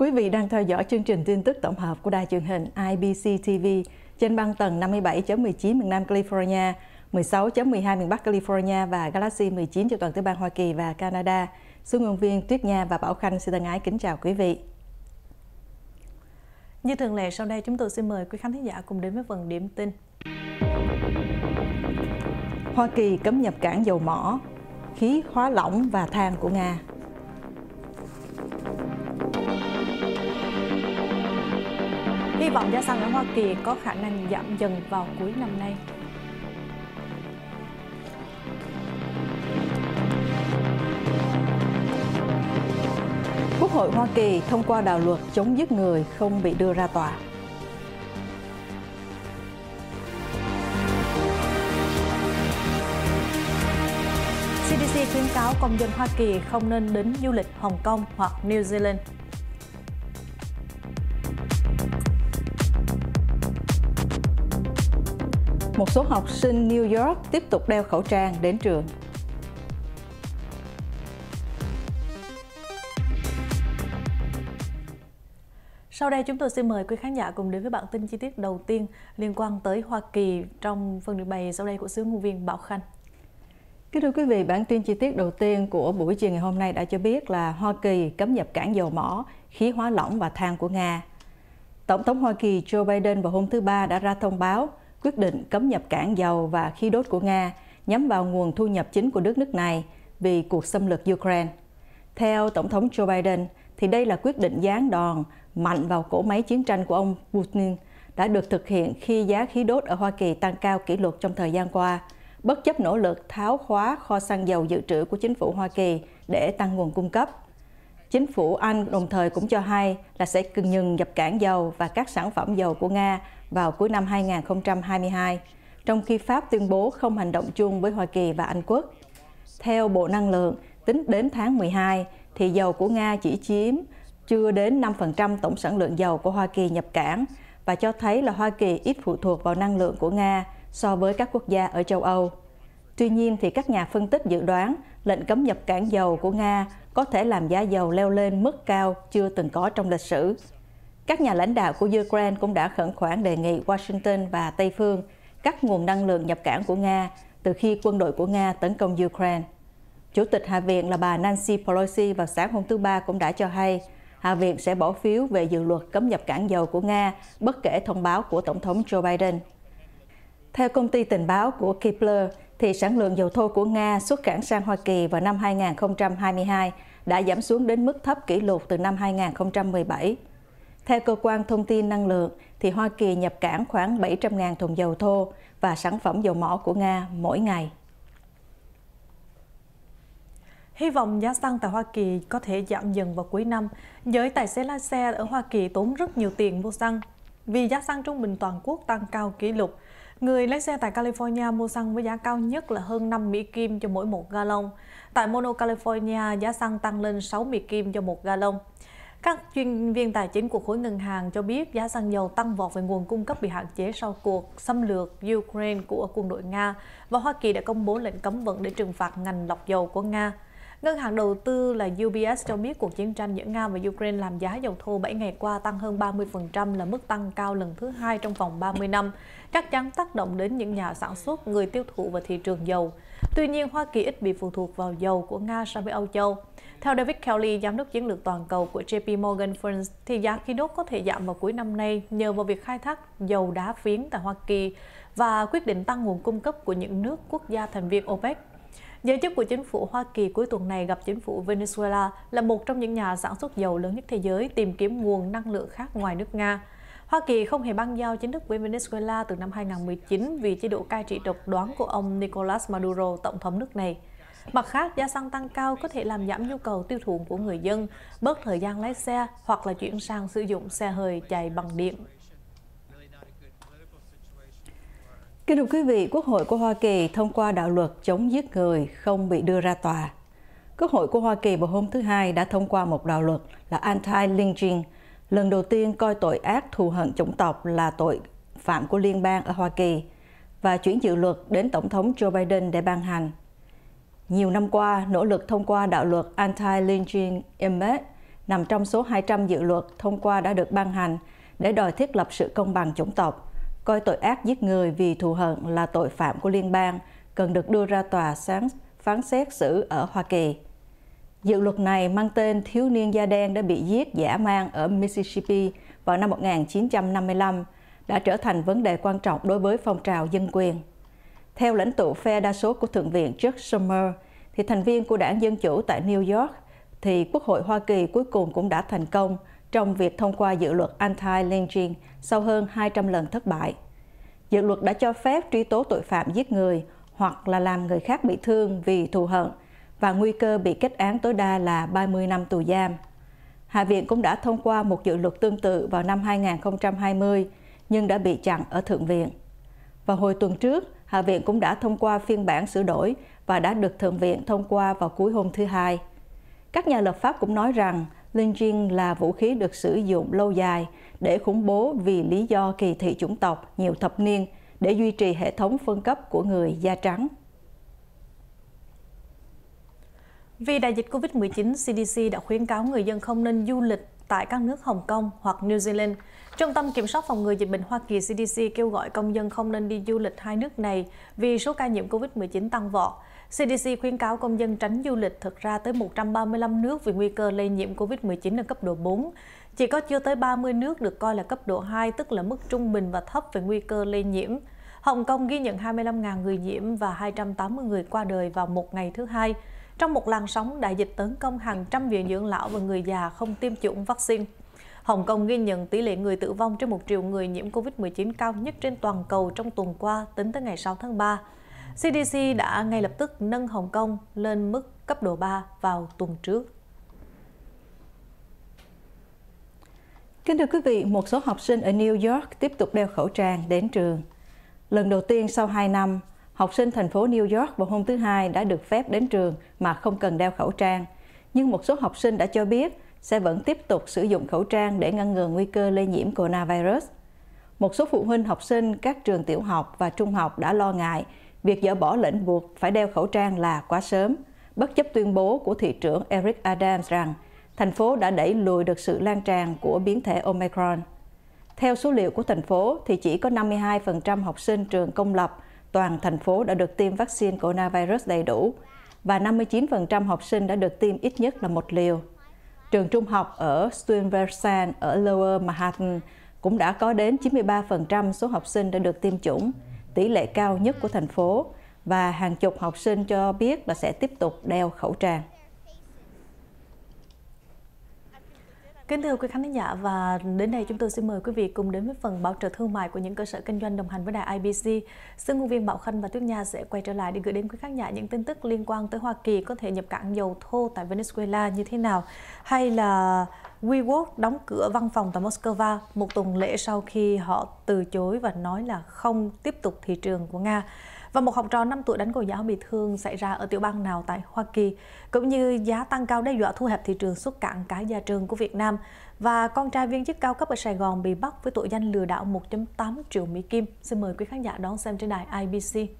Quý vị đang theo dõi chương trình tin tức tổng hợp của đài truyền hình IBC TV trên băng tầng 57.19 miền Nam California, 16.12 miền Bắc California và Galaxy 19 cho toàn tiểu bang Hoa Kỳ và Canada. Xuân Nguyên Viên, Tuyết Nha và Bảo Khanh xin thân ái kính chào quý vị. Như thường lệ, sau đây chúng tôi xin mời quý khán thính giả cùng đến với phần điểm tin. Hoa Kỳ cấm nhập cảng dầu mỏ, khí hóa lỏng và than của Nga. Hy vọng giá xăng ở Hoa Kỳ có khả năng giảm dần vào cuối năm nay. Quốc hội Hoa Kỳ thông qua đạo luật chống giết người không bị đưa ra tòa. CDC khuyến cáo công dân Hoa Kỳ không nên đến du lịch Hồng Kông hoặc New Zealand. một số học sinh New York tiếp tục đeo khẩu trang đến trường. Sau đây chúng tôi xin mời quý khán giả cùng đến với bản tin chi tiết đầu tiên liên quan tới Hoa Kỳ trong phần trình bày sau đây của sứ ngôn viên Bảo Khanh. Kính thưa quý vị, bản tin chi tiết đầu tiên của buổi chiều ngày hôm nay đã cho biết là Hoa Kỳ cấm nhập cảng dầu mỏ, khí hóa lỏng và than của Nga. Tổng thống Hoa Kỳ Joe Biden vào hôm thứ Ba đã ra thông báo quyết định cấm nhập cảng dầu và khí đốt của Nga nhắm vào nguồn thu nhập chính của đất nước này vì cuộc xâm lược Ukraine. Theo Tổng thống Joe Biden, thì đây là quyết định giáng đòn mạnh vào cỗ máy chiến tranh của ông Putin đã được thực hiện khi giá khí đốt ở Hoa Kỳ tăng cao kỷ lục trong thời gian qua, bất chấp nỗ lực tháo khóa kho xăng dầu dự trữ của chính phủ Hoa Kỳ để tăng nguồn cung cấp. Chính phủ Anh đồng thời cũng cho hay là sẽ ngừng nhập cảng dầu và các sản phẩm dầu của Nga vào cuối năm 2022, trong khi Pháp tuyên bố không hành động chung với Hoa Kỳ và Anh quốc. Theo Bộ Năng lượng, tính đến tháng 12 thì dầu của Nga chỉ chiếm chưa đến 5% tổng sản lượng dầu của Hoa Kỳ nhập cảng và cho thấy là Hoa Kỳ ít phụ thuộc vào năng lượng của Nga so với các quốc gia ở châu Âu. Tuy nhiên thì các nhà phân tích dự đoán lệnh cấm nhập cảng dầu của Nga có thể làm giá dầu leo lên mức cao chưa từng có trong lịch sử. Các nhà lãnh đạo của Ukraine cũng đã khẩn khoản đề nghị Washington và Tây phương cắt nguồn năng lượng nhập cảng của Nga từ khi quân đội của Nga tấn công Ukraine. Chủ tịch Hạ viện là bà Nancy Pelosi vào sáng hôm thứ Ba cũng đã cho hay Hạ viện sẽ bỏ phiếu về dự luật cấm nhập cảng dầu của Nga bất kể thông báo của Tổng thống Joe Biden. Theo công ty tình báo của Kepler, thì sản lượng dầu thô của Nga xuất cảng sang Hoa Kỳ vào năm 2022 đã giảm xuống đến mức thấp kỷ lục từ năm 2017. Theo cơ quan thông tin năng lượng, thì Hoa Kỳ nhập cảng khoảng 700.000 thùng dầu thô và sản phẩm dầu mỏ của Nga mỗi ngày. Hy vọng giá xăng tại Hoa Kỳ có thể giảm dần vào cuối năm. Giới tài xế lái xe ở Hoa Kỳ tốn rất nhiều tiền mua xăng. Vì giá xăng trung bình toàn quốc tăng cao kỷ lục, Người lái xe tại California mua xăng với giá cao nhất là hơn 5 Mỹ Kim cho mỗi một gallon. Tại Mono, California, giá xăng tăng lên 6 Mỹ Kim cho một gallon. Các chuyên viên tài chính của khối ngân hàng cho biết giá xăng dầu tăng vọt về nguồn cung cấp bị hạn chế sau cuộc xâm lược Ukraine của quân đội Nga và Hoa Kỳ đã công bố lệnh cấm vận để trừng phạt ngành lọc dầu của Nga. Ngân hàng đầu tư là UBS cho biết cuộc chiến tranh giữa Nga và Ukraine làm giá dầu thô 7 ngày qua tăng hơn 30% là mức tăng cao lần thứ hai trong vòng 30 năm, chắc chắn tác động đến những nhà sản xuất, người tiêu thụ và thị trường dầu. Tuy nhiên, Hoa Kỳ ít bị phụ thuộc vào dầu của Nga so với Âu Châu. Theo David Kelly, giám đốc chiến lược toàn cầu của JP Morgan Funds, thì giá khí đốt có thể giảm vào cuối năm nay nhờ vào việc khai thác dầu đá phiến tại Hoa Kỳ và quyết định tăng nguồn cung cấp của những nước quốc gia thành viên OPEC Giới chức của chính phủ Hoa Kỳ cuối tuần này gặp chính phủ Venezuela là một trong những nhà sản xuất dầu lớn nhất thế giới tìm kiếm nguồn năng lượng khác ngoài nước Nga. Hoa Kỳ không hề băng giao chính thức với Venezuela từ năm 2019 vì chế độ cai trị độc đoán của ông Nicolas Maduro, tổng thống nước này. Mặt khác, giá xăng tăng cao có thể làm giảm nhu cầu tiêu thụ của người dân, bớt thời gian lái xe hoặc là chuyển sang sử dụng xe hơi chạy bằng điện. Kính thưa quý vị, Quốc hội của Hoa Kỳ thông qua đạo luật chống giết người không bị đưa ra tòa. Quốc hội của Hoa Kỳ vào hôm thứ Hai đã thông qua một đạo luật là anti-lynching, lần đầu tiên coi tội ác thù hận chủng tộc là tội phạm của liên bang ở Hoa Kỳ và chuyển dự luật đến Tổng thống Joe Biden để ban hành. Nhiều năm qua, nỗ lực thông qua đạo luật Anti-Lynching Amendment nằm trong số 200 dự luật thông qua đã được ban hành để đòi thiết lập sự công bằng chủng tộc coi tội ác giết người vì thù hận là tội phạm của liên bang, cần được đưa ra tòa sáng phán xét xử ở Hoa Kỳ. Dự luật này mang tên thiếu niên da đen đã bị giết giả mang ở Mississippi vào năm 1955 đã trở thành vấn đề quan trọng đối với phong trào dân quyền. Theo lãnh tụ phe đa số của Thượng viện Chuck Schumer, thì thành viên của đảng Dân Chủ tại New York, thì Quốc hội Hoa Kỳ cuối cùng cũng đã thành công trong việc thông qua dự luật anti-lynching sau hơn 200 lần thất bại. Dự luật đã cho phép truy tố tội phạm giết người hoặc là làm người khác bị thương vì thù hận và nguy cơ bị kết án tối đa là 30 năm tù giam. Hạ viện cũng đã thông qua một dự luật tương tự vào năm 2020 nhưng đã bị chặn ở Thượng viện. Và hồi tuần trước, Hạ viện cũng đã thông qua phiên bản sửa đổi và đã được Thượng viện thông qua vào cuối hôm thứ Hai. Các nhà lập pháp cũng nói rằng Linh Jin là vũ khí được sử dụng lâu dài để khủng bố vì lý do kỳ thị chủng tộc nhiều thập niên để duy trì hệ thống phân cấp của người da trắng. Vì đại dịch COVID-19, CDC đã khuyến cáo người dân không nên du lịch tại các nước Hồng Kông hoặc New Zealand. Trung tâm Kiểm soát phòng ngừa dịch bệnh Hoa Kỳ CDC kêu gọi công dân không nên đi du lịch hai nước này vì số ca nhiễm COVID-19 tăng vọt. CDC khuyến cáo công dân tránh du lịch thực ra tới 135 nước vì nguy cơ lây nhiễm COVID-19 ở cấp độ 4. Chỉ có chưa tới 30 nước được coi là cấp độ 2, tức là mức trung bình và thấp về nguy cơ lây nhiễm. Hồng Kông ghi nhận 25.000 người nhiễm và 280 người qua đời vào một ngày thứ hai. Trong một làn sóng đại dịch tấn công hàng trăm viện dưỡng lão và người già không tiêm chủng vaccine. Hồng Kông ghi nhận tỷ lệ người tử vong trên 1 triệu người nhiễm COVID-19 cao nhất trên toàn cầu trong tuần qua tính tới ngày 6 tháng 3. CDC đã ngay lập tức nâng Hồng Kông lên mức cấp độ 3 vào tuần trước. Kính thưa quý vị, một số học sinh ở New York tiếp tục đeo khẩu trang đến trường. Lần đầu tiên sau 2 năm, học sinh thành phố New York vào hôm thứ Hai đã được phép đến trường mà không cần đeo khẩu trang. Nhưng một số học sinh đã cho biết sẽ vẫn tiếp tục sử dụng khẩu trang để ngăn ngừa nguy cơ lây nhiễm coronavirus. Một số phụ huynh học sinh các trường tiểu học và trung học đã lo ngại việc dỡ bỏ lệnh buộc phải đeo khẩu trang là quá sớm, bất chấp tuyên bố của thị trưởng Eric Adams rằng thành phố đã đẩy lùi được sự lan tràn của biến thể Omicron. Theo số liệu của thành phố, thì chỉ có 52% học sinh trường công lập toàn thành phố đã được tiêm vaccine coronavirus đầy đủ và 59% học sinh đã được tiêm ít nhất là một liều. Trường trung học ở Stuyvesant ở Lower Manhattan cũng đã có đến 93% số học sinh đã được tiêm chủng, tỷ lệ cao nhất của thành phố và hàng chục học sinh cho biết là sẽ tiếp tục đeo khẩu trang. Kính thưa quý khán giả và đến đây chúng tôi xin mời quý vị cùng đến với phần bảo trợ thương mại của những cơ sở kinh doanh đồng hành với đài IBC. Sư ngôn viên Bảo Khanh và Tuyết Nha sẽ quay trở lại để gửi đến quý khán giả những tin tức liên quan tới Hoa Kỳ có thể nhập cảng dầu thô tại Venezuela như thế nào hay là WeWork đóng cửa văn phòng tại Moscow một tuần lễ sau khi họ từ chối và nói là không tiếp tục thị trường của Nga. Và một học trò 5 tuổi đánh cô giáo bị thương xảy ra ở tiểu bang nào tại Hoa Kỳ, cũng như giá tăng cao đe dọa thu hẹp thị trường xuất cảng cá gia trường của Việt Nam và con trai viên chức cao cấp ở Sài Gòn bị bắt với tội danh lừa đảo 1.8 triệu Mỹ Kim. Xin mời quý khán giả đón xem trên đài IBC.